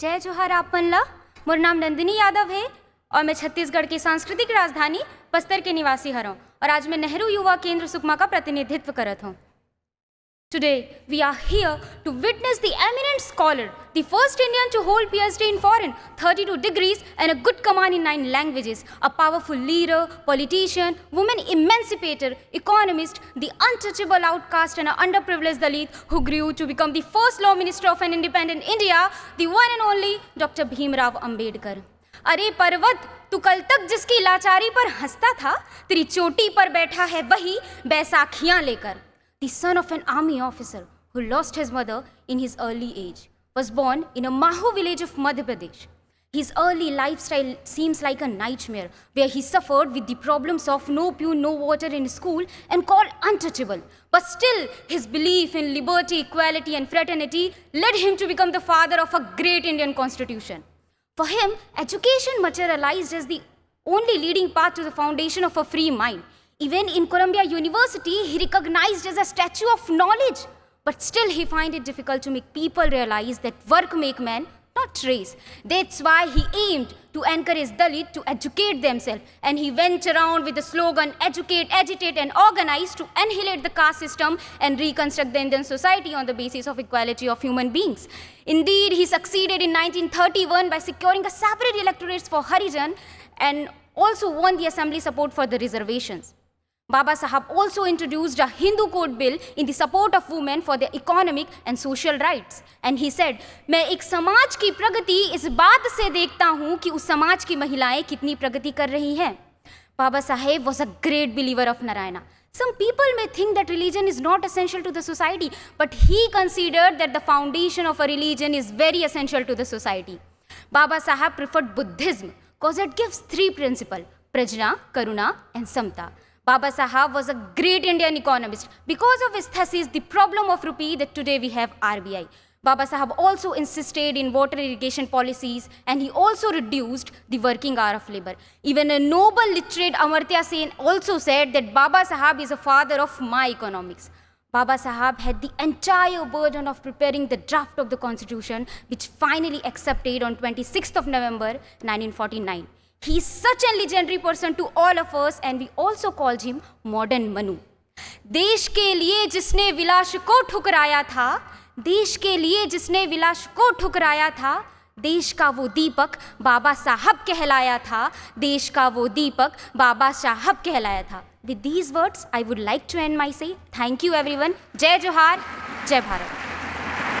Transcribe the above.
जय जोहर मन ला मोर नाम नंदिनी यादव है और मैं छत्तीसगढ़ की सांस्कृतिक राजधानी बस्तर के निवासी हर हूँ और आज मैं नेहरू युवा केंद्र सुकमा का प्रतिनिधित्व करत हूँ Today, we are here to witness the eminent scholar, the first Indian to hold PhD in foreign, 32 degrees and a good command in 9 languages, a powerful leader, politician, woman emancipator, economist, the untouchable outcast and an underprivileged Dalit who grew to become the first law minister of an independent India, the one and only Dr. Bhimrao Ambedkar. अरे पर्वत तू कल तक जिसकी लाचारी पर हंसता था तेरी चोटी पर बैठा है वही बैसाखियां लेकर the son of an army officer who lost his mother in his early age, was born in a Mahu village of Madhya Pradesh. His early lifestyle seems like a nightmare, where he suffered with the problems of no pew, no water in school and called untouchable. But still, his belief in liberty, equality and fraternity led him to become the father of a great Indian constitution. For him, education materialized as the only leading path to the foundation of a free mind. Even in Columbia University, he recognized as a statue of knowledge. But still, he find it difficult to make people realize that work make man, not race. That's why he aimed to encourage Dalit to educate themselves. And he went around with the slogan, educate, agitate, and organize to annihilate the caste system and reconstruct the Indian society on the basis of equality of human beings. Indeed, he succeeded in 1931 by securing a separate electorate for Harijan and also won the assembly support for the reservations. Baba Sahab also introduced a Hindu code bill in the support of women for their economic and social rights. And he said, मैं एक समाज की प्रगति इस बात से देखता हूँ कि उस समाज की महिलाएं कितनी प्रगति कर रही हैं Baba Saheb was a great believer of Narayana. Some people may think that religion is not essential to the society, but he considered that the foundation of a religion is very essential to the society. Baba Sahab preferred Buddhism because it gives three principles, prajna, karuna and samta. Baba Sahab was a great Indian economist. Because of his thesis, The Problem of Rupee, that today we have RBI. Baba Sahab also insisted in water irrigation policies and he also reduced the working hour of labor. Even a noble literate Amartya Sen also said that Baba Sahab is a father of my economics. Baba Sahab had the entire burden of preparing the draft of the constitution which finally accepted on 26th of November 1949. He is such a legendary person to all of us and we also call him modern Manu. देश के लिए जिसने विलास को ठुकराया था देश के लिए जिसने विलास को ठुकराया था देश का वो दीपक बाबा साहब कहलाया था देश का वो दीपक बाबा साहब कहलाया था with these words I would like to end my say thank you one जय जोहार जय भारत